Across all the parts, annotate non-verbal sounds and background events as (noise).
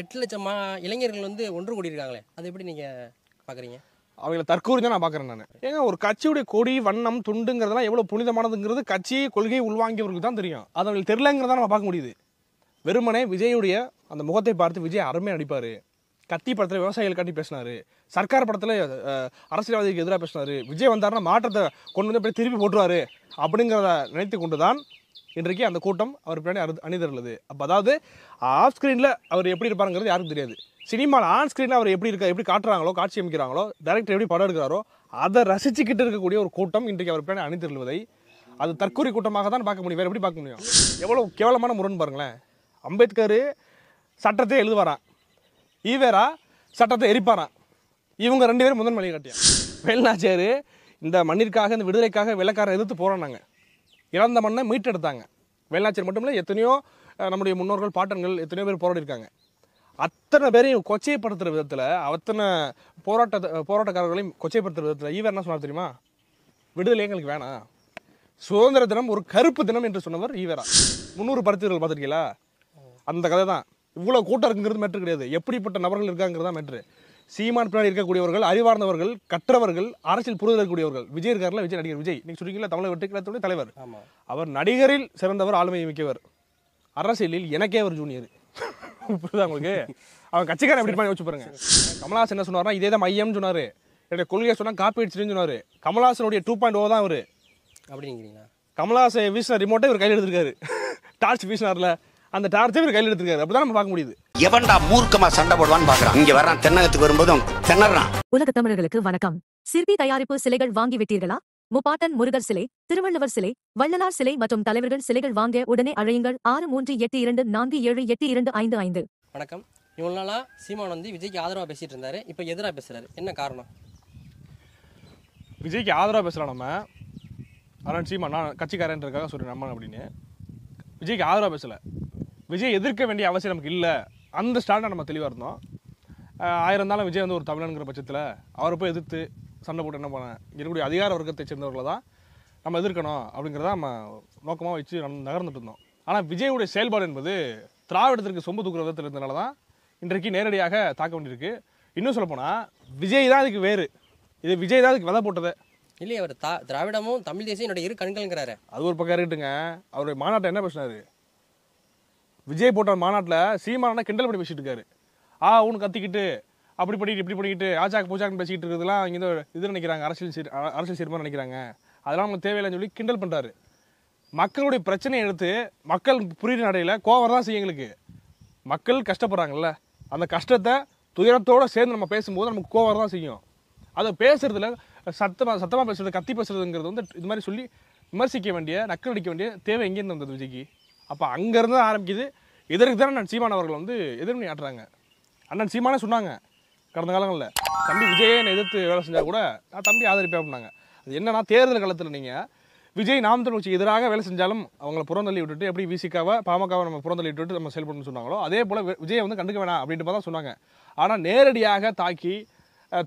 எட்டு லட்சம் இளைஞர்கள் வந்து ஒன்று கூடியிருக்காங்களே அது எப்படி நீங்கள் பார்க்குறீங்க அவங்கள தற்கூறி தான் நான் பார்க்குறேன் நான் ஏங்க ஒரு கட்சியுடைய கொடி வண்ணம் துண்டுங்கிறதெல்லாம் எவ்வளோ புனிதமானதுங்கிறது கட்சி கொள்கையை உள்வாங்கியவருக்கு தான் தெரியும் அது அவங்களுக்கு தெரிலங்கிறத நம்ம பார்க்க முடியுது வெறுமனே விஜயுடைய அந்த முகத்தை பார்த்து விஜய் அருமையாக நடிப்பார் கத்தி படத்தில் விவசாயிகள் காட்டி பேசினார் சர்க்கார் படத்தில் அரசியல்வாதிக்கு எதிராக பேசினார் விஜய் வந்தாருன்னா மாற்றத்தை கொண்டு வந்து அப்படியே திருப்பி போட்டுருவார் அப்படிங்கிறத நினைத்து கொண்டு தான் இன்றைக்கு அந்த கூட்டம் அவர் பின்னாடி அணி அணிதிரளது அப்போ அதாவது ஆஃப் ஸ்க்ரீனில் அவர் எப்படி இருப்பாருங்கிறது யாருக்கும் தெரியாது சினிமாவில் ஆன் ஸ்க்ரீனில் அவர் எப்படி இருக்கா எப்படி காட்டுறாங்களோ காட்சி அமைக்கிறாங்களோ டேரக்டர் எப்படி படம் எடுக்கிறாரோ அதை ரசிச்சுக்கிட்டு இருக்கக்கூடிய ஒரு கூட்டம் இன்றைக்கு அவர் பின்னாடி அணிதிரள்வதை அது தற்கொலை கூட்டமாக தான் பார்க்க முடியும் வேறு எப்படி பார்க்க முடியும் எவ்வளோ கேவலமான முரண் பாருங்களேன் அம்பேத்கர் சட்டத்தை எழுதுவாரான் ஈவேரா சட்டத்தை எரிப்பாரான் இவங்க ரெண்டு பேரும் முதன் மலையை காட்டியா வேல்நாச்சியார் இந்த மண்ணிற்காக இந்த விடுதலைக்காக வெள்ளக்காரரை எதிர்த்து போகிறோம் நாங்கள் இழந்த மண்ணை மீட்டெடுத்தாங்க வேலாச்சர் மட்டும் இல்லை எத்தனையோ நம்முடைய முன்னோர்கள் பாட்டன்கள் எத்தனையோ பேர் போராடிருக்காங்க அத்தனை பேரையும் கொச்சைப்படுத்துகிற விதத்தில் அத்தனை போராட்ட போராட்டக்காரர்களையும் கொச்சைப்படுத்துகிற விதத்தில் ஈவர் என்ன சொன்னார் தெரியுமா விடுதலை எங்களுக்கு வேணாம் சுதந்திர தினம் ஒரு கருப்பு தினம் என்று சொன்னவர் ஈவரா முந்நூறு பருத்திகள் பார்த்துருக்கீங்களா அந்த கதை தான் இவ்வளோ கூட்டம் இருக்குங்கிறது மேட்ரு கிடையாது எப்படிப்பட்ட நபர்கள் இருக்காங்கிறது தான் மேட்ரு சீமான் இருக்கக்கூடியவர்கள் அறிவார்ந்தவர்கள் கற்றவர்கள் அரசியல் புரிதல் இருக்கக்கூடியவர்கள் விஜய் இருக்கார்ல விஜய் நடிகர் விஜய் நீங்கள் சொல்றீங்களா தமிழக வெற்றிக்கழகத்துடைய தலைவர் அவர் நடிகரில் சிறந்தவர் ஆளுமை மிக்கவர் அரசியலில் எனக்கே அவர் ஜூனியர் புரியுதா உங்களுக்கு அவன் கட்சிக்காரன் எப்படி பண்ணி வச்சு பாருங்க கமலாசன் என்ன சொன்னார்னா இதே தான் மையம்னு சொன்னார் என்னுடைய கொள்கையை சொன்னால் காப்பி அடிச்சிருன்னு சொன்னார் கமலாசனுடைய டூ பாயிண்ட் ஓ oh தான் அவர் அப்படிங்கிறீங்களா கமலாசன் வீசின ரிமோட்டை இவர் கையில் எடுத்திருக்காரு டார்ச் (laughs) வீசினார்ல அந்த டார்ச்சை இவர் கையில் எடுத்துருக்காரு அப்படிதான் நம்ம பார்க்க முடியுது எவன்டா மூர்க்கமா சண்டை போடுவான்னு பாக்குறான் இங்க வர்றான் தென்னகத்துக்கு வரும்போது உலக தமிழர்களுக்கு வணக்கம் சிற்பி தயாரிப்பு சிலைகள் வாங்கி விட்டீர்களா முப்பாட்டன் முருகர் சிலை திருவள்ளுவர் சிலை வள்ளலார் சிலை மற்றும் தலைவர்கள் சிலைகள் வாங்க உடனே அழையுங்கள் ஆறு மூன்று எட்டு இரண்டு நான்கு ஏழு எட்டு இரண்டு ஐந்து ஐந்து வணக்கம் இவ்வளவு நாளா சீமான் வந்து விஜய்க்கு ஆதரவா பேசிட்டு இருந்தாரு இப்ப எதிரா பேசுறாரு என்ன காரணம் விஜய்க்கு ஆதரவா பேசலாம் நம்ம அதான் சீமான் நான் கட்சிக்காரன்றதுக்காக சொல்றேன் நம்ம அப்படின்னு விஜய்க்கு ஆதரவா பேசல விஜய் எதிர்க்க வேண்டிய அவசியம் நமக்கு இல்லை அந்த ஸ்டாண்டை நம்ம தெளிவாக இருந்தோம் ஆயிரம் இருந்தாலும் விஜய் வந்து ஒரு தமிழனுங்கிற பட்சத்தில் அவரை போய் எதிர்த்து சண்டை போட்டு என்ன பண்ணேன் இருக்கக்கூடிய அதிகார வர்க்கத்தை சேர்ந்தவர்களை தான் நம்ம எதிர்க்கணும் அப்படிங்கிறத நம்ம நோக்கமாக வச்சு நகர்ந்துட்டு இருந்தோம் ஆனால் விஜயுடைய செயல்பாடு என்பது திராவிடத்திற்கு சொம்பு தூக்குற விதத்தில் இருந்ததுனால தான் இன்றைக்கு நேரடியாக தாக்க வேண்டியிருக்கு இன்னும் சொல்லப்போனால் விஜய் தான் அதுக்கு வேறு இது விஜய் தான் அதுக்கு விதை போட்டது இல்லையே அவர் தா திராவிடமும் தமிழ் தேசியம் என்னுடைய இரு கண்கள்ங்கிறாரு அது ஒரு பக்கம் இருக்கட்டுங்க அவருடைய மாநாட்டை என்ன பேசினாரு விஜய் போட்ட மாநாட்டில் சீமானா கிண்டல் பண்ணி பேசிட்டு இருக்காரு ஆ அவனு கத்திக்கிட்டு அப்படி பண்ணிட்டு இப்படி பண்ணிக்கிட்டு ஆச்சாக்கு பூச்சாக்கு பேசிக்கிட்டு இருக்கிறதுலாம் இங்கே இது நினைக்கிறாங்க அரசியல் சீர் அரசியல் சீர்மா நினைக்கிறாங்க அதெல்லாம் நமக்கு தேவையில்லைன்னு சொல்லி கிண்டல் பண்ணுறாரு மக்களுடைய பிரச்சனையை எடுத்து மக்கள் புரியுற நடையில் கோவம் தான் செய்யும் எங்களுக்கு மக்கள் கஷ்டப்படுறாங்கல்ல அந்த கஷ்டத்தை துயரத்தோடு சேர்ந்து நம்ம பேசும்போது நமக்கு கோவம் தான் செய்யும் அதை பேசுறதுல சத்தமாக சத்தமாக பேசுறது கத்தி பேசுகிறதுங்கிறது வந்து இது மாதிரி சொல்லி விமர்சிக்க வேண்டிய நக்கல் அடிக்க வேண்டிய தேவை எங்கேருந்து வந்தது விஜய்க்கு அப்போ அங்கேருந்து தான் ஆரம்பிக்குது இதற்கு தான் அண்ணன் சீமான் அவர்கள் வந்து எதிர்ப்பு ஆட்டுறாங்க அண்ணன் சீமானே சொன்னாங்க கடந்த காலங்களில் தம்பி விஜயே என்னை எதிர்த்து வேலை செஞ்சால் கூட நான் தம்பி ஆதரிப்பேன் அப்படின்னாங்க அது என்னென்னா தேர்தல் காலத்தில் நீங்கள் விஜய் நாம் தமிழ்ச்சி எதிராக வேலை செஞ்சாலும் அவங்கள புறந்தள்ளி விட்டுட்டு எப்படி விசிக்காவை பாமகவை நம்ம புறந்தள்ளி விட்டுட்டு நம்ம செயல்படணும்னு சொன்னாங்களோ அதே போல் விஜயை வந்து கண்டுக்க வேணாம் அப்படின்ட்டு தான் சொன்னாங்க ஆனால் நேரடியாக தாக்கி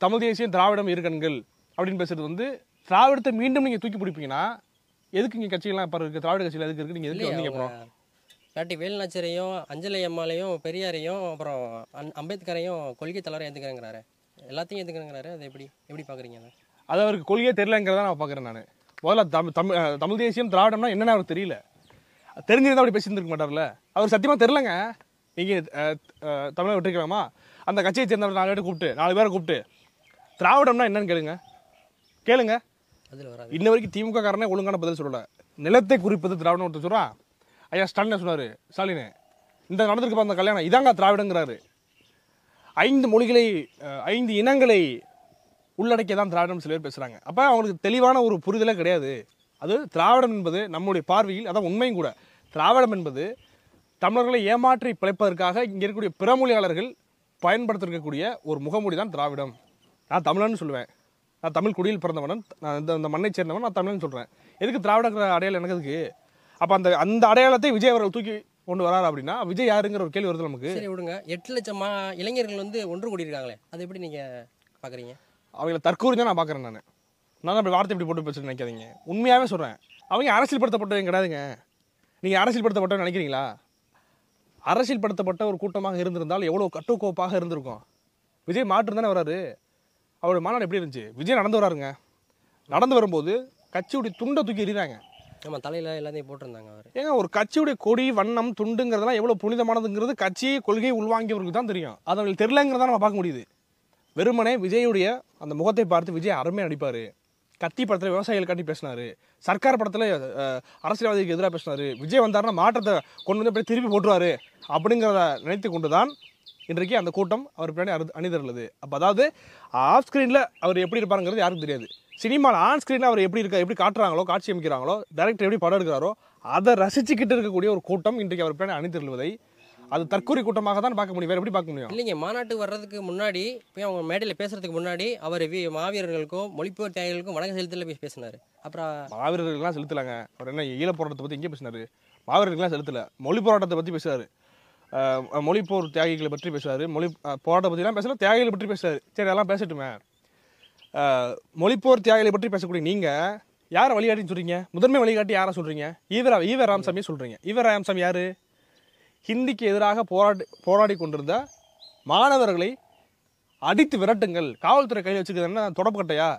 தமிழ் தேசியம் திராவிடம் இருக்கண்கள் அப்படின்னு பேசுகிறது வந்து திராவிடத்தை மீண்டும் நீங்கள் தூக்கி பிடிப்பீங்கன்னா எதுக்கு இங்கே கட்சிகள்லாம் இப்போ இருக்குது திராவிட கட்சியில் எதுக்கு இருக்குது நீங்கள் எதுக்கு வந்தீங்க அப்புறம் இல்லாட்டி வேலுநாச்சரையும் அஞ்சலி அம்மாலையும் பெரியாரையும் அப்புறம் அம்பேத்கரையும் கொள்கை தலைவரை எதுக்குறேங்கிறாரு எல்லாத்தையும் எதுக்குறேங்கிறாரு அது எப்படி எப்படி பார்க்குறீங்க அதை அது அவருக்கு கொள்கையே தெரிலங்கிறத நான் பார்க்குறேன் நான் முதல்ல தமிழ் தமிழ் தமிழ் தேசியம் திராவிடம்னா என்னென்னு அவருக்கு தெரியல தெரிஞ்சிருந்தா அப்படி பேசியிருந்துருக்க மாட்டார்ல அவர் சத்தியமாக தெரிலங்க நீங்கள் தமிழை விட்டுருக்கலாமா அந்த கட்சியை சேர்ந்தவர் நாலு பேரை கூப்பிட்டு நாலு பேரை கூப்பிட்டு திராவிடம்னா என்னன்னு கேளுங்க கேளுங்க இன்ன வரைக்கும் திமுக காரனே ஒழுங்கான பதில் சொல்லல நிலத்தை குறிப்பது திராவிடம் ஒருத்தர் சொல்கிறா ஐயா ஸ்டாலின் சொன்னார் ஸ்டாலின் இந்த நடந்திருக்கு அந்த கல்யாணம் இதாங்க திராவிடங்கிறாரு ஐந்து மொழிகளை ஐந்து இனங்களை உள்ளடக்கிய தான் திராவிடம் சில பேர் பேசுகிறாங்க அப்போ அவங்களுக்கு தெளிவான ஒரு புரிதலே கிடையாது அது திராவிடம் என்பது நம்முடைய பார்வையில் அதான் உண்மையும் கூட திராவிடம் என்பது தமிழர்களை ஏமாற்றி பிழைப்பதற்காக இங்கே இருக்கக்கூடிய பிற மொழியாளர்கள் பயன்படுத்திருக்கக்கூடிய ஒரு முகமொழி தான் திராவிடம் நான் தமிழன்னு சொல்லுவேன் நான் தமிழ் குடியில் பிறந்தவன் நான் இந்த இந்த மண்ணை சேர்ந்தவன் நான் தமிழ்னு சொல்கிறேன் எதுக்கு திராவிடங்கிற அடையாளம் எனக்கு எதுக்கு அப்போ அந்த அந்த அடையாளத்தை விஜய் அவர்கள் தூக்கி கொண்டு வரார் அப்படின்னா விஜய் யாருங்கிற ஒரு கேள்வி வருது நமக்கு சரி விடுங்க எட்டு லட்சம் இளைஞர்கள் வந்து ஒன்று கூடி இருக்காங்களே அது எப்படி நீங்கள் பார்க்குறீங்க அவங்கள தான் நான் பார்க்குறேன் நான் நான் அப்படி வார்த்தை இப்படி போட்டு பேசுகிறேன் நினைக்காதீங்க உண்மையாகவே சொல்கிறேன் அவங்க அரசியல்படுத்தப்பட்டவங்க கிடையாதுங்க நீங்கள் அரசியல்படுத்தப்பட்டவங்க நினைக்கிறீங்களா அரசியல்படுத்தப்பட்ட ஒரு கூட்டமாக இருந்திருந்தால் எவ்வளோ கட்டுக்கோப்பாக இருந்திருக்கும் விஜய் மாற்றம் தானே வராரு அவருடைய மாநாடு எப்படி இருந்துச்சு விஜய் நடந்து வராருங்க நடந்து வரும்போது கட்சியுடைய துண்டை தூக்கி எறிகிறாங்க நம்ம தலையில் எல்லாத்தையும் போட்டிருந்தாங்க அவர் ஏங்க ஒரு கட்சியுடைய கொடி வண்ணம் துண்டுங்கிறதெல்லாம் எவ்வளோ புனிதமானதுங்கிறது கட்சியை கொள்கையை உள்வாங்கியவருக்கு தான் தெரியும் அது அவங்களுக்கு தெரிலங்கிறத நம்ம பார்க்க முடியுது வெறுமனே விஜயுடைய அந்த முகத்தை பார்த்து விஜய் அருமையாக நடிப்பார் கத்தி படத்தில் விவசாயிகள் காட்டி பேசினார் சர்க்கார் படத்தில் அரசியல்வாதிக்கு எதிராக பேசினார் விஜய் வந்தார்னா மாற்றத்தை கொண்டு வந்து திருப்பி போட்டுருவாரு அப்படிங்கிறத நினைத்து கொண்டு தான் இன்றைக்கு அந்த கூட்டம் அவர் பின்னாடி அரு அணிதிரள்ளது அப்போ அதாவது ஆஃப் ஸ்க்ரீனில் அவர் எப்படி இருப்பாருங்கிறது யாருக்கும் தெரியாது சினிமாவில் ஆன் ஸ்க்ரீனில் அவர் எப்படி இருக்க எப்படி காட்டுறாங்களோ காட்சி அமைக்கிறாங்களோ டேரக்டர் எப்படி படம் எடுக்கிறாரோ அதை ரசிச்சுக்கிட்டு இருக்கக்கூடிய ஒரு கூட்டம் இன்றைக்கு அவர் பின்னாடி அணிதிரள்வதை அது தற்கொலை கூட்டமாக தான் பார்க்க முடியும் வேற எப்படி பார்க்க முடியும் இல்லைங்க மாநாட்டு வர்றதுக்கு முன்னாடி போய் அவங்க மேடையில் பேசுறதுக்கு முன்னாடி அவர் மாவீரர்களுக்கும் மொழிப்போர் தியாகிகளுக்கும் வணக்கம் செலுத்தல பேசினாரு அப்புறம் மாவீரர்கள்லாம் செலுத்தலாங்க அவர் என்ன ஈழ போராட்டத்தை பற்றி எங்கே பேசினாரு மாவீரர்கள்லாம் செலுத்தல மொழி போராட்டத்தை பற்றி பேசுகிறாரு மொழிப்போர் தியாகிகளை பற்றி பேசுவார் மொழி போராட்டத்தை பற்றிலாம் பேசல தியாகிகளை பற்றி பேசுவார் சரி அதெல்லாம் பேசட்டுமே மொழிப்போர் தியாகிகளை பற்றி பேசக்கூடிய நீங்கள் யாரை வழிகாட்டின்னு சொல்கிறீங்க முதன்மை வழிகாட்டி யாரை சொல்கிறீங்க ஈவரா ஈவ ராமசாமியை சொல்கிறீங்க ஈவ ராமசாமி யார் ஹிந்திக்கு எதிராக போராடி போராடி கொண்டிருந்த மாணவர்களை அடித்து விரட்டுங்கள் காவல்துறை கையில் வச்சுருக்கிறதுனா தொடப்பு கட்டையா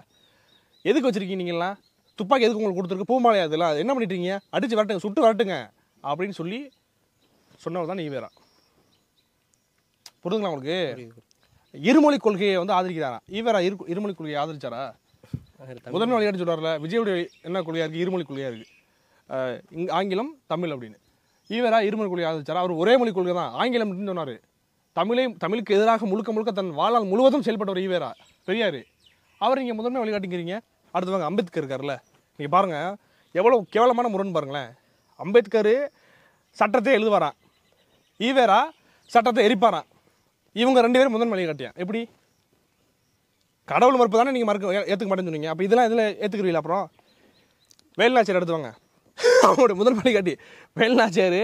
எதுக்கு வச்சுருக்கீங்க நீங்களாம் துப்பாக்கி எதுக்கு உங்களுக்கு கொடுத்துருக்கு பூமாலையா அதெல்லாம் என்ன பண்ணிட்டுருக்கீங்க அடித்து விரட்டுங்க சுட்டு விரட்டுங்க அப்படின்னு சொல்லி சொன்னவர் தான் நீ வேறா புரிதுங்களா உங்களுக்கு இருமொழி கொள்கையை வந்து ஆதரிக்கிறாரா ஈவேரா இரு இருமொழி கொள்கையை ஆதரிச்சாரா முதன்மை வழிகாட்டி சொல்கிறார்ல விஜயுடைய என்ன கொள்கையாக இருக்குது இருமொழி கொள்கையாக இருக்குது ஆங்கிலம் தமிழ் அப்படின்னு ஈவராக இருமொழி கொள்கை ஆதரிச்சார் அவர் ஒரே மொழி கொள்கை தான் ஆங்கிலம் சொன்னார் தமிழை தமிழுக்கு எதிராக முழுக்க முழுக்க தன் வாழ்நாள் முழுவதும் செயல்பட்டவர் ஈவேரா பெரியார் அவர் நீங்கள் முதன்மை அடுத்து அடுத்தவங்க அம்பேத்கர் இருக்கார்ல நீங்கள் பாருங்கள் எவ்வளோ கேவலமான முரண் பாருங்களேன் அம்பேத்கர் சட்டத்தை எழுதுவாரான் ஈவேரா சட்டத்தை எரிப்பாரான் இவங்க ரெண்டு பேரும் முதன்மை வழிகாட்டியா எப்படி கடவுள் மறுப்பு தானே நீங்கள் மறுக்க ஏற்றுக்க மாட்டேன்னு சொன்னீங்க அப்போ இதெல்லாம் இதில் ஏற்றுக்குறீங்களா அப்புறம் வேலுநாச்சியர் எடுத்துவாங்க அவனோட முதல் வழிகாட்டி வேலுநாச்சியார்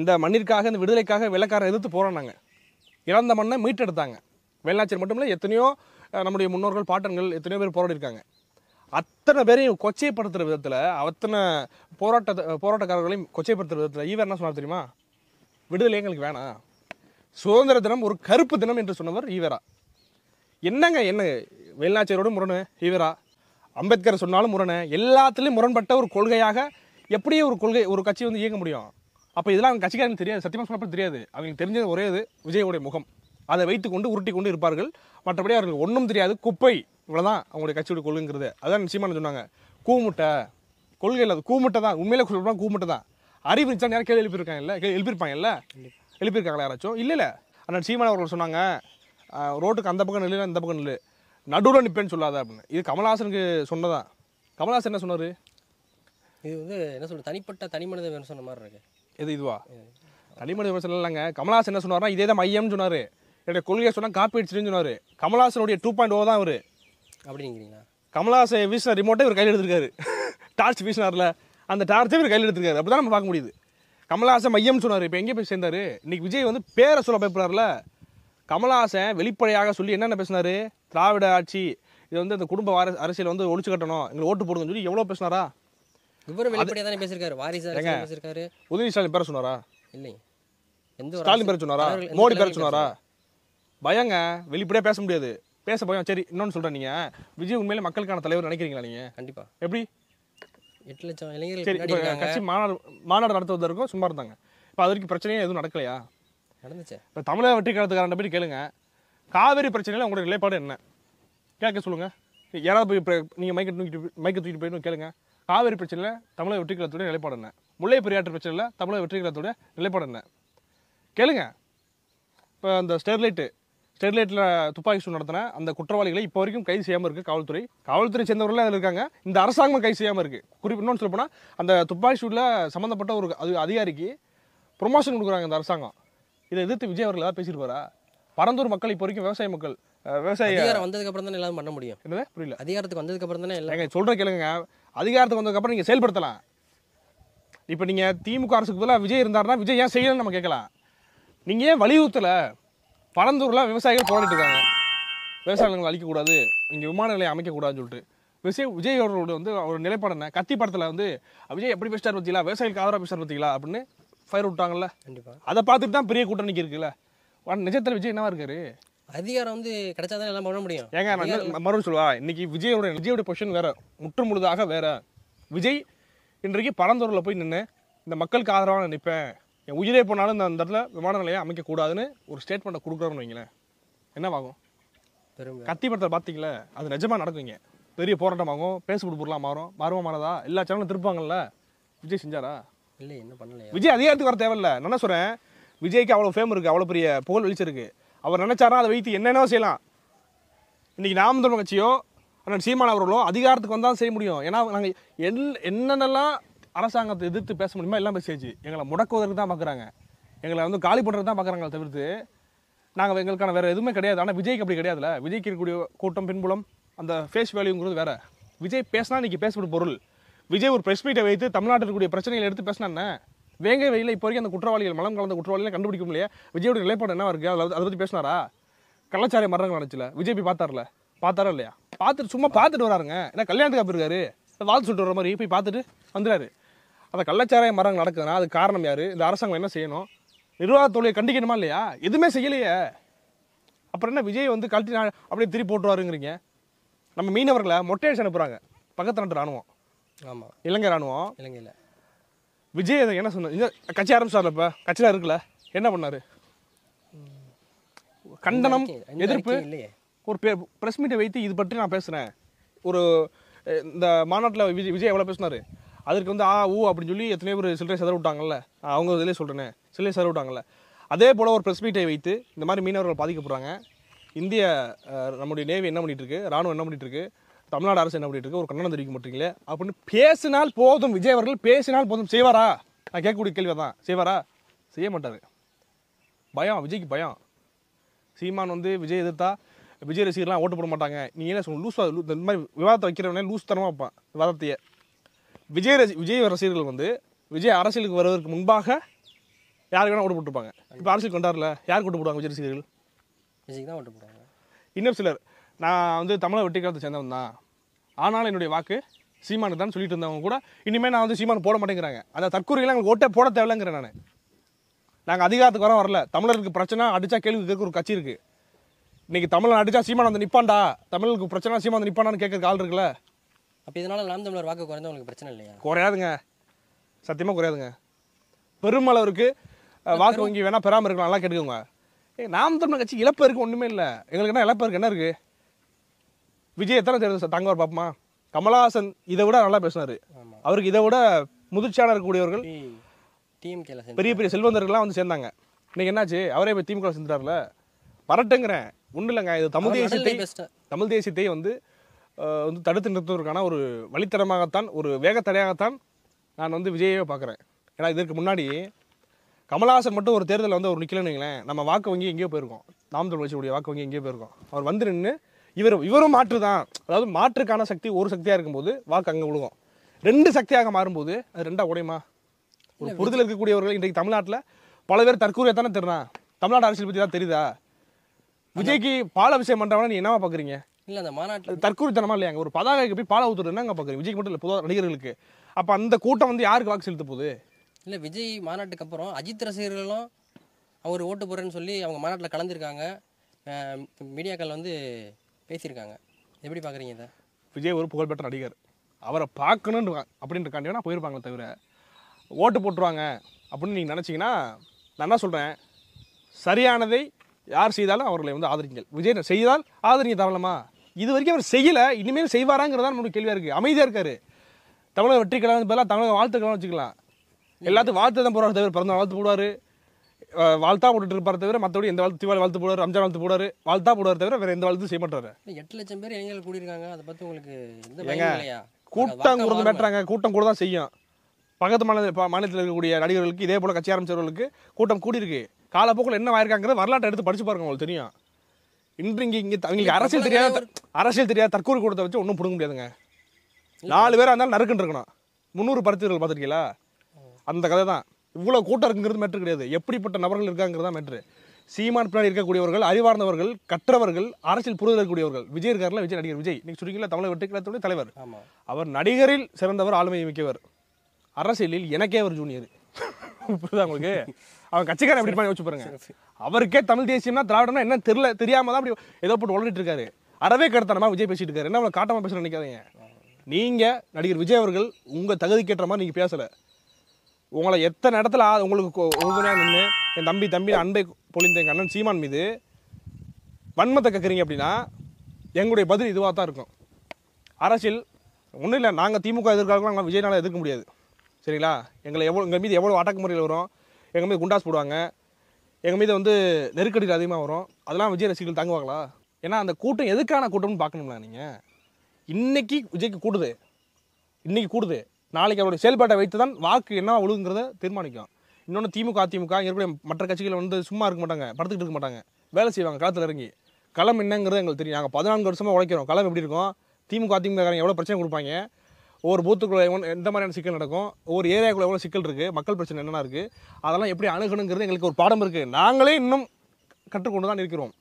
இந்த மண்ணிற்காக இந்த விடுதலைக்காக வெள்ளக்காரரை எதிர்த்து நாங்கள் இழந்த மண்ணை மீட்டெடுத்தாங்க வேலுநாச்சியார் மட்டும் இல்லை எத்தனையோ நம்முடைய முன்னோர்கள் பாட்டன்கள் எத்தனையோ பேர் போராடிருக்காங்க அத்தனை பேரையும் கொச்சைப்படுத்துகிற விதத்தில் அத்தனை போராட்ட போராட்டக்காரர்களையும் கொச்சைப்படுத்துகிற விதத்தில் ஈவர் என்ன சொன்னார் தெரியுமா விடுதலை எங்களுக்கு வேணாம் சுதந்திர தினம் ஒரு கருப்பு தினம் என்று சொன்னவர் ஈவரா என்னங்க என்ன வெளிநாச்சியரோடு முரணு ஈவரா அம்பேத்கர் சொன்னாலும் முரணு எல்லாத்துலேயும் முரண்பட்ட ஒரு கொள்கையாக எப்படியே ஒரு கொள்கை ஒரு கட்சி வந்து இயக்க முடியும் அப்போ இதெல்லாம் அவங்க கட்சிக்காரங்க தெரியாது சத்தியமாக சொன்ன தெரியாது அவங்களுக்கு தெரிஞ்சது ஒரே இது விஜயோடைய முகம் அதை வைத்து கொண்டு உருட்டி கொண்டு இருப்பார்கள் மற்றபடி அவர்களுக்கு ஒன்றும் தெரியாது குப்பை இவ்வளோதான் அவங்களுடைய கட்சியோட கொள்கைங்கிறது அதான் நிச்சயமான சொன்னாங்க கூமுட்டை கொள்கை இல்லாத கூமுட்டை தான் உண்மையிலே சொல்லப்போனால் கூமுட்டை தான் அறிவு இருந்துச்சா யாரும் கேள்வி இல்லை கேள்வி இல்லை எழுப்பியிருக்காங்களா யாராச்சும் இல்லை இல்லை ஆனால் சீமான் அவர்கள் சொன்னாங்க ரோட்டுக்கு அந்த பக்கம் நில்லு இந்த பக்கம் நில்லு நடுவில் நிற்பேன்னு சொல்லாத அப்படின்னு இது கமல்ஹாசனுக்கு சொன்னதான் கமல்ஹாசன் என்ன சொன்னார் இது வந்து என்ன சொல்கிறது தனிப்பட்ட தனிமனித விமர்சனம் மாதிரி இருக்கு எது இதுவா தனிமனித விமர்சனம் இல்லைங்க கமலாசன் என்ன சொன்னார்னா இதே தான் மையம்னு சொன்னார் என்னுடைய கொள்கையை சொன்னால் காப்பி அடிச்சிருன்னு சொன்னார் கமலாசனுடைய டூ பாயிண்ட் ஓ oh தான் அவர் அப்படிங்கிறீங்களா கமலாசன் வீசின ரிமோட்டை இவர் கையில் எடுத்திருக்காரு டார்ச் வீசினார்ல அந்த டார்ச்சை இவர் கையில் எடுத்திருக்காரு அப்படி தான் நம்ம பார்க்க முடியுது கமலாசன் மையம்னு சொன்னார் இப்போ எங்கே போய் சேர்ந்தார் இன்றைக்கி விஜய் வந்து பேரை சொல்ல பயப்படார்ல கமலாசன் வெளிப்படையாக சொல்லி என்னென்ன பேசினார் திராவிட ஆட்சி இது வந்து அந்த குடும்ப அரசியல் வந்து ஒழிச்சு கட்டணும் எங்களுக்கு ஓட்டு போடுங்கன்னு சொல்லி எவ்வளோ பேசினாரா இவரும் வெளிப்படையாக தானே பேசியிருக்காரு வாரிசு பேசியிருக்காரு உதவி ஸ்டாலின் பேர சொன்னாரா இல்லைங்க எந்த ஸ்டாலின் பேர சொன்னாரா மோடி பேர சொன்னாரா பயங்க வெளிப்படையா பேச முடியாது பேச பயம் சரி இன்னொன்னு சொல்றேன் நீங்க விஜய் உண்மையில மக்களுக்கான தலைவர் நினைக்கிறீங்களா நீங்க கண்டிப்பா எப்படி எட்டு லட்சம் இளைஞர்கள் கட்சி மாநாடு மாநாடு நடத்துவதற்கும் சும்மா இருந்தாங்க இப்போ அது வரைக்கும் பிரச்சனையே எதுவும் நடக்கலையா நடந்துச்சு இப்போ தமிழக வெற்றி கழகத்துக்காரன் போய் கேளுங்க காவேரி பிரச்சனையில் உங்களுடைய நிலைப்பாடு என்ன கேட்க சொல்லுங்க யாராவது போய் நீங்கள் மைக்கை தூக்கிட்டு மைக்கை தூக்கிட்டு போயிட்டு கேளுங்க காவிரி பிரச்சனையில் தமிழக கழகத்துடைய நிலைப்பாடு என்ன முல்லை பெரியாற்று பிரச்சனையில் தமிழக கழகத்துடைய நிலைப்பாடு என்ன கேளுங்க இப்போ அந்த ஸ்டெர்லைட்டு ஸ்டெர்லைட்டில் துப்பாக்கி சூடு நடத்தின அந்த குற்றவாளிகளை இப்போ வரைக்கும் கைது செய்யாமல் இருக்குது காவல்துறை காவல்துறை சேர்ந்தவர்கள் அதில் இருக்காங்க இந்த அரசாங்கம் கைது செய்யாமல் இருக்குது குறிப்பு இன்னொன்று சொல்லப்போனால் அந்த துப்பாக்கி சூட்டில் சம்மந்தப்பட்ட ஒரு அது அதிகாரிக்கு ப்ரொமோஷன் கொடுக்குறாங்க இந்த அரசாங்கம் இதை எதிர்த்து விஜய் அவர்கள் ஏதாவது பேசியிருப்பாரா பரந்தூர் மக்கள் இப்போ வரைக்கும் விவசாய மக்கள் விவசாயி அதிகாரம் வந்ததுக்கு அப்புறம் தானே எல்லாரும் பண்ண முடியும் என்ன புரியல அதிகாரத்துக்கு வந்ததுக்கு அப்புறம் தானே எல்லாம் சொல்கிற கேளுங்க அதிகாரத்துக்கு வந்ததுக்கு அப்புறம் நீங்கள் செயல்படுத்தலாம் இப்போ நீங்கள் திமுக அரசுக்கு பதிலாக விஜய் இருந்தாருன்னா விஜய் ஏன் செய்யணும்னு நம்ம கேட்கலாம் நீங்கள் ஏன் வலியுறுத்தலை பழந்தூரில் விவசாயிகள் போராடிட்டு இருக்காங்க விவசாய நிலங்கள் அழிக்கக்கூடாது இங்கே விமான நிலையம் அமைக்கக்கூடாதுன்னு சொல்லிட்டு விஜய் விஜய் அவர்களோட வந்து அவர் நிலைப்பாடு கத்தி படத்தில் வந்து விஜய் எப்படி பேசிட்டார் பார்த்தீங்களா விவசாயிகளுக்கு ஆதரவாக பேசிட்டார் பார்த்தீங்களா அப்படின்னு ஃபயர் விட்டாங்கல்ல கண்டிப்பாக அதை பார்த்துட்டு தான் பெரிய கூட்டணிக்கு இருக்குல்ல நிஜத்தில் விஜய் என்னவா இருக்காரு அதிகாரம் வந்து கிடைச்சா தான் எல்லாம் பண்ண முடியும் ஏங்க நான் மறுபடியும் சொல்லுவா இன்னைக்கு விஜயோட விஜயோட பொசிஷன் வேற முற்று முழுதாக வேற விஜய் இன்றைக்கு பரந்தூரில் போய் நின்று இந்த மக்களுக்கு ஆதரவாக நான் நிற்பேன் என் உயிரே போனாலும் இந்த இடத்துல விமான நிலையம் அமைக்கக்கூடாதுன்னு ஒரு ஸ்டேட்மெண்ட்டை கொடுக்குறோம்னு வைங்களேன் என்னவாகும் கத்தி படத்தில் பார்த்தீங்களே அது நிஜமாக நடக்குங்க பெரிய போராட்டமாகும் பேசு பொருளாக மாறும் மாறுமா மாறதா எல்லா சேனலும் திருப்பாங்கல்ல விஜய் செஞ்சாரா இல்லை என்ன பண்ணல விஜய் அதிகாரத்துக்கு வர தேவையில்லை நான் என்ன சொல்கிறேன் விஜய்க்கு அவ்வளோ ஃபேம் இருக்குது அவ்வளோ பெரிய புகழ் வெளிச்சிருக்கு அவர் நினைச்சாரா அதை வைத்து என்னென்ன செய்யலாம் இன்றைக்கி நாம் கட்சியோ அண்ணன் சீமான் அவர்களோ அதிகாரத்துக்கு வந்தால் செய்ய முடியும் ஏன்னா நாங்கள் எல் என்னென்னலாம் அரசாங்கத்தை எதிர்த்து பேச முடியுமோ எல்லாம் பேசியாச்சு எங்களை முடக்குவதற்கு தான் பார்க்குறாங்க எங்களை வந்து காலி பண்ணுறது தான் பார்க்குறாங்களே தவிர்த்து நாங்கள் எங்களுக்கான வேறு எதுவுமே கிடையாது ஆனால் விஜய்க்கு அப்படி கிடையாதுல்ல விஜய்க்கு இருக்கக்கூடிய கூட்டம் பின்புலம் அந்த ஃபேஸ் வேல்யூங்கிறது வேறு விஜய் பேசினா இன்றைக்கி பேசப்படும் பொருள் விஜய் ஒரு ப்ரெஸ் மீட்டை வைத்து தமிழ்நாட்டில் இருக்கக்கூடிய பிரச்சனைகளை எடுத்து பேசினா என்ன வேங்கை வெயில இப்போ வரைக்கும் அந்த குற்றவாளிகள் மலம் கலந்த குற்றவாளிகளை கண்டுபிடிக்க முடியல விஜயோட நிலைப்பாடு என்ன இருக்குது அதில் அதை பற்றி பேசினாரா கள்ளச்சாரை மரணங்கள் நினச்சில விஜய் போய் பார்த்தார்ல பார்த்தாரா இல்லையா பார்த்துட்டு சும்மா பார்த்துட்டு வராருங்க ஏன்னா கல்யாணத்துக்கு இருக்காரு வாழ்த்து சுட்டு வர மாதிரி போய் பார்த்துட்டு வந்துடாரு அந்த கள்ளச்சாராய மரங்கள் நடக்குதுன்னா அது காரணம் யார் இந்த அரசாங்கம் என்ன செய்யணும் நிர்வாக தொழிலை கண்டிக்கணுமா இல்லையா எதுவுமே செய்யலையே அப்புறம் என்ன விஜய் வந்து கழட்டி அப்படியே திரி போட்டுருவாருங்கிறீங்க நம்ம மீனவர்களை அடிச்சு அனுப்புகிறாங்க பக்கத்து நாட்டு ராணுவம் ஆமாம் இலங்கை ராணுவம் இலங்கையில் விஜய் என்ன சொன்னார் கட்சி ஆரம்பிச்சார்லப்பா இப்போ கட்சியில் இருக்குல்ல என்ன பண்ணார் கண்டனம் எதிர்ப்பு ஒரு ப்ரெஸ் மீட்டை வைத்து இது பற்றி நான் பேசுகிறேன் ஒரு இந்த மாநாட்டில் விஜய் விஜய் எவ்வளோ பேசினார் அதற்கு வந்து ஆ ஊ அப்படின்னு சொல்லி எத்தனையோ பேர் சிலரை செதற விட்டாங்கல்ல அவங்க இதிலே சொல்கிறேன் சிலரை செதற விட்டாங்கல்ல அதே போல் ஒரு ப்ரெஸ் மீட்டை வைத்து இந்த மாதிரி மீனவர்கள் பாதிக்கப்படுறாங்க இந்திய நம்முடைய நேவி என்ன பண்ணிகிட்ருக்கு ராணுவம் என்ன பண்ணிகிட்ருக்கு தமிழ்நாடு அரசு என்ன பண்ணிட்டு இருக்கு ஒரு கண்டனம் தெரிவிக்க மாட்டீங்களே அப்படின்னு பேசினால் போதும் விஜய் அவர்கள் பேசினால் போதும் செய்வாரா நான் கேட்கக்கூடிய கேள்வி தான் செய்வாரா செய்ய மாட்டார் பயம் விஜய்க்கு பயம் சீமான் வந்து விஜய் எதிர்த்தா விஜய் ரசிகர்லாம் ஓட்டு போட மாட்டாங்க நீ என்ன சொல்லணும் லூஸ் இந்த மாதிரி விவாதத்தை வைக்கிறவனே லூஸ் தரமாக வைப்பான் விவாதத்தையே விஜய் ரசி விஜய் ரசிகர்கள் வந்து விஜய் அரசியலுக்கு வருவதற்கு முன்பாக யாருக்கு வேணால் ஓட்டு போட்டுருப்பாங்க இப்போ அரசியல் கொண்டாடல யாருக்கு ஓட்டு போடுவாங்க விஜய் ரசிகர்கள் விஜய்க்கு தான் ஓட்டு போடுவாங்க இன்னும் சிலர் நான் வந்து தமிழக காலத்தை சேர்ந்தவன் தான் ஆனாலும் என்னுடைய வாக்கு சீமானு தான் சொல்லிட்டு இருந்தவங்க கூட இனிமேல் நான் வந்து சீமான் போட மாட்டேங்கிறாங்க அந்த தற்கூரிகளை எங்களுக்கு ஓட்டே போட தேவையில்லைங்கிறேன் நான் நாங்கள் அதிகாரத்துக்கு வர வரல தமிழருக்கு பிரச்சனை அடித்தா கேள்வி கேட்க ஒரு கட்சி இருக்குது இன்றைக்கி தமிழன் அடித்தா சீமான் வந்து நிற்பாண்டா தமிழுக்கு பிரச்சனை சீமான் வந்து நிற்பாண்டான்னு கேட்கறதுக்கு ஆள் இருக்குல்ல அப்போ இதனால் நாம் தமிழர் வாக்கு குறைந்த உங்களுக்கு பிரச்சனை இல்லையா குறையாதுங்க சத்தியமாக குறையாதுங்க பெருமளவருக்கு வாக்கு வங்கி வேணால் பெறாமல் இருக்கலாம் நல்லா கேட்டுக்கோங்க ஏ நாம் தமிழர் கட்சி இழப்பு இருக்குது ஒன்றுமே இல்லை எங்களுக்கு என்ன இழப்பு இருக்குது என்ன இருக்குது விஜய் எத்தனை தேர்தல் தாங்குவார் பாப்பமா கமலஹாசன் இதை விட நல்லா பேசினாரு அவருக்கு இதை விட முதிர்ச்சியான இருக்கக்கூடியவர்கள் பெரிய பெரிய செல்வந்தர்கள்லாம் வந்து சேர்ந்தாங்க இன்னைக்கு என்னாச்சு அவரே போய் திமுக சேர்ந்துட்டார்ல வரட்டுங்கிறேன் ஒன்றும் இல்லைங்க இது தமிழ் தேசியத்தை தமிழ் தேசியத்தை வந்து வந்து தடுத்து நிறுத்துவதற்கான ஒரு வழித்தடமாகத்தான் ஒரு வேகத்தடையாகத்தான் நான் வந்து விஜயவே பார்க்குறேன் ஏன்னா இதற்கு முன்னாடி கமலஹாசன் மட்டும் ஒரு தேர்தலில் வந்து ஒரு நிற்கலன்னு நம்ம வாக்கு வங்கி எங்கேயோ போயிருக்கோம் நாம் தமிழ் வாக்கு வங்கி எங்கேயோ போயிருக்கோம் அவர் வந்து நின்று இவர் இவரும் மாற்று தான் அதாவது மாற்றுக்கான சக்தி ஒரு சக்தியாக இருக்கும்போது வாக்கு அங்கே விழுகும் ரெண்டு சக்தியாக மாறும்போது அது ரெண்டாக உடையுமா ஒரு பொறுதில் இருக்கக்கூடியவர்கள் இன்றைக்கு தமிழ்நாட்டில் பல பேர் தற்கூரியாக தானே தெரிறான் தமிழ்நாடு அரசியல் பற்றி தான் தெரியுதா விஜய்க்கு பால விஷயம் பண்ணுறவங்க நீ என்னவா பார்க்குறீங்க இல்லை அந்த மாநாட்டில் தற்கூரித்தனமா இல்லையாங்க ஒரு பதாகைக்கு போய் பால் என்ன அங்கே பார்க்குறீங்க விஜய்க்கு மட்டும் இல்லை பொதுவாக நடிகர்களுக்கு அப்போ அந்த கூட்டம் வந்து யாருக்கு வாக்கு செலுத்த போகுது இல்லை விஜய் மாநாட்டுக்கு அப்புறம் அஜித் ரசிகர்களும் அவர் ஓட்டு போடுறேன்னு சொல்லி அவங்க மாநாட்டில் கலந்துருக்காங்க மீடியாக்கள் வந்து பேசியிருக்காங்க எப்படி பார்க்குறீங்க இதை விஜய் ஒரு புகழ்பெற்ற நடிகர் அவரை பார்க்கணுன்னு அப்படின்றக்காண்டினா போயிருப்பாங்களே தவிர ஓட்டு போட்டுருவாங்க அப்படின்னு நீங்கள் நினச்சிங்கன்னா நான் என்ன சொல்கிறேன் சரியானதை யார் செய்தாலும் அவர்களை வந்து ஆதரிங்கள் விஜய் செய்தால் ஆதரிங்க தாராளமா இது வரைக்கும் அவர் செய்யலை இனிமேல் செய்வாராங்கிறதா நம்மளுக்கு கேள்வியாக இருக்குது அமைதியாக இருக்கார் தமிழக வெற்றிக்கெல்லாம் பதிலாக தமிழக வாழ்த்துக்கலாம் வச்சுக்கலாம் எல்லாத்துக்கும் வாழ்த்து தான் போகிறாரு தவிர பிறந்த வாழ்த்து போடுவார் வாழ்த்தா போட்டுட்டு இருப்பார் தவிர மற்றபடி எந்த வாழ்த்து தீபாவளி வாழ்த்து போடுவார் ரம்ஜான் வாழ்த்து போடுவார் வாழ்த்தா போடுவார் தவிர வேற எந்த வாழ்த்து செய்ய மாட்டாரு எட்டு லட்சம் பேர் இளைஞர்கள் கூடியிருக்காங்க அதை பற்றி உங்களுக்கு எங்க கூட்டம் கூட மேட்டுறாங்க கூட்டம் கூட தான் செய்யும் பக்கத்து மாநில மாநிலத்தில் இருக்கக்கூடிய நடிகர்களுக்கு இதே போல் கட்சி ஆரம்பிச்சவர்களுக்கு கூட்டம் கூடியிருக்கு காலப்போக்கில் என்ன ஆயிருக்காங்கிறத வரலாற்றை எடுத்து படிச்சு பாருங்க உங்களுக்கு தெரியும் இன்று இங்கே இங்கே அவங்களுக்கு அரசியல் தெரியாத அரசியல் தெரியாத தற்கொலை கூட்டத்தை வச்சு ஒன்றும் பிடுங்க முடியாதுங்க நாலு பேராக இருந்தாலும் நறுக்குன்னு இருக்கணும் முந்நூறு பருத்திகள் பார்த்துருக்கீங்களா அந்த கதை தான் இவ்வளோ கூட்டம் இருக்குங்கிறது மெட்ரு கிடையாது எப்படிப்பட்ட நபர்கள் இருக்காங்கிறது தான் சீமான் பின்னாடி இருக்கக்கூடியவர்கள் அறிவார்ந்தவர்கள் கற்றவர்கள் அரசியல் புரிதல் இருக்கக்கூடியவர்கள் விஜய் இருக்கார்ல விஜய் நடிகர் விஜய் நீங்கள் சுருங்கில தமிழக வெற்றிக்கிறத்துடைய தலைவர் அவர் நடிகரில் சிறந்தவர் ஆளுமை மிக்கவர் அரசியலில் எனக்கே அவர் ஜூனியர் (laughs) புரியுதா உங்களுக்கு அவன் கட்சிக்காரன் எப்படி பண்ணி வச்சு பாருங்க அவருக்கே தமிழ் தேசியம்னா திராவிடம்னா என்ன தெரியல தெரியாம தான் அப்படி ஏதோ போட்டு உளறிட்டு இருக்காரு அறவே கடத்தனமா விஜய் பேசிட்டு இருக்காரு என்ன அவளை காட்டாம பேசுற நினைக்காதீங்க நீங்க நடிகர் விஜய் அவர்கள் உங்க கேட்ட மாதிரி நீங்க பேசல உங்களை எத்தனை இடத்துல உங்களுக்கு ஒவ்வொன்றா நின்று என் தம்பி தம்பி அன்பை பொழிந்த எங்கள் அண்ணன் சீமான் மீது வன்மத்தை கேட்குறீங்க அப்படின்னா எங்களுடைய பதில் இதுவாக தான் இருக்கும் அரசியல் ஒன்றும் இல்லை நாங்கள் திமுக எதிர்க்காக நாங்கள் விஜயனால் எதிர்க்க முடியாது சரிங்களா எங்களை எவ்வளோ எங்கள் மீது எவ்வளோ அடக்கு முறையில் வரும் எங்கள் மீது குண்டாஸ் போடுவாங்க எங்கள் மீது வந்து நெருக்கடிகள் அதிகமாக வரும் அதெல்லாம் விஜய் ரசிகர்கள் தாங்குவாங்களா ஏன்னா அந்த கூட்டம் எதுக்கான கூட்டம்னு பார்க்கணும்ல நீங்கள் இன்றைக்கி விஜய்க்கு கூடுது இன்றைக்கி கூடுது நாளைக்கு அவருடைய செயல்பாட்டை வைத்து தான் வாக்கு என்ன ஒழுங்குங்கிறத தீர்மானிக்கும் இன்னொன்று திமுக அதிமுக இருக்கக்கூடிய மற்ற கட்சிகள் வந்து சும்மா இருக்க மாட்டாங்க படுத்துக்கிட்டு இருக்க மாட்டாங்க வேலை செய்வாங்க களத்தில் இறங்கி களம் என்னங்கிறது எங்களுக்கு தெரியும் நாங்கள் பதினான்கு வருஷமாக உழைக்கிறோம் களம் எப்படி இருக்கும் திமுக அதிமுகக்காரங்க எவ்வளோ பிரச்சனை கொடுப்பாங்க ஒவ்வொரு பூத்துக்குள்ள எந்த மாதிரியான சிக்கல் நடக்கும் ஒவ்வொரு ஏரியாக்குள்ளே எவ்வளோ சிக்கல் இருக்குது மக்கள் பிரச்சனை என்னென்ன இருக்குது அதெல்லாம் எப்படி அணுகணுங்கிறது எங்களுக்கு ஒரு பாடம் இருக்குது நாங்களே இன்னும் கற்றுக்கொண்டு தான் இருக்கிறோம்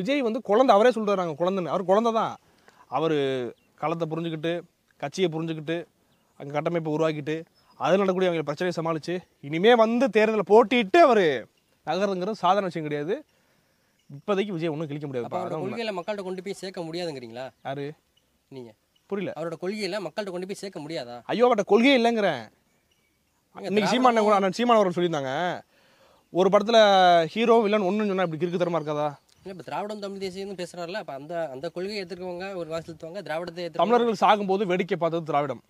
விஜய் வந்து குழந்தை அவரே நாங்கள் குழந்தைன்னு அவர் குழந்தை தான் அவர் களத்தை புரிஞ்சுக்கிட்டு கட்சியை புரிஞ்சுக்கிட்டு அங்கே கட்டமைப்பு உருவாக்கிட்டு அதில் நடக்கூடிய அவங்க பிரச்சனையை சமாளித்து இனிமேல் வந்து தேர்தலில் போட்டிட்டு அவர் நகருங்கிறது சாதாரண விஷயம் கிடையாது இப்போதைக்கு விஜய் ஒன்றும் கிழிக்க முடியாது கொள்கையில் மக்கள்கிட்ட கொண்டு போய் சேர்க்க முடியாதுங்கிறீங்களா யாரு நீங்கள் புரியல அவரோட கொள்கையில் மக்கள்கிட்ட கொண்டு போய் சேர்க்க முடியாதா ஐயோ அவட்ட கொள்கையே இல்லைங்கிறேன் இன்னைக்கு சீமான கூட அண்ணன் சீமான அவர்கள் சொல்லியிருந்தாங்க ஒரு படத்தில் ஹீரோ இல்லைன்னு ஒன்று சொன்னால் இப்படி கிறுக்கு தரமாக இருக்காதா இல்லை இப்போ திராவிடம் தமிழ் தேசியம்னு பேசுகிறாரில்ல அப்போ அந்த அந்த கொள்கையை எடுத்துக்கவங்க ஒரு எடுத்துவாங்க திராவிடத்தை தமிழர்கள் சாகும்போது வேடிக்கை பார்த்தது திராவிடம்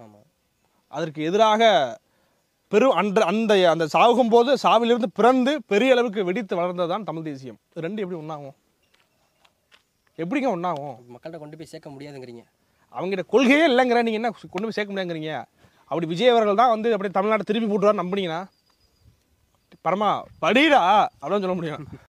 ஆமாம் அதற்கு எதிராக பெரும் அன்ற அந்த அந்த சாகும் போது சாவிலிருந்து பிறந்து பெரிய அளவுக்கு வெடித்து தான் தமிழ் தேசியம் ரெண்டு எப்படி ஒன்றாகும் எப்படிங்க ஒன்றாகும் மக்கள்கிட்ட கொண்டு போய் சேர்க்க முடியாதுங்கிறீங்க அவங்ககிட்ட கொள்கையே இல்லைங்கிற நீங்கள் என்ன கொண்டு போய் சேர்க்க முடியாதுங்கிறீங்க அப்படி விஜய் அவர்கள் தான் வந்து அப்படியே தமிழ்நாட்டை திருப்பி போட்டுருவார் நம்பினீங்கன்னா பரமா படிடா அப்படின்னு சொல்ல முடியும்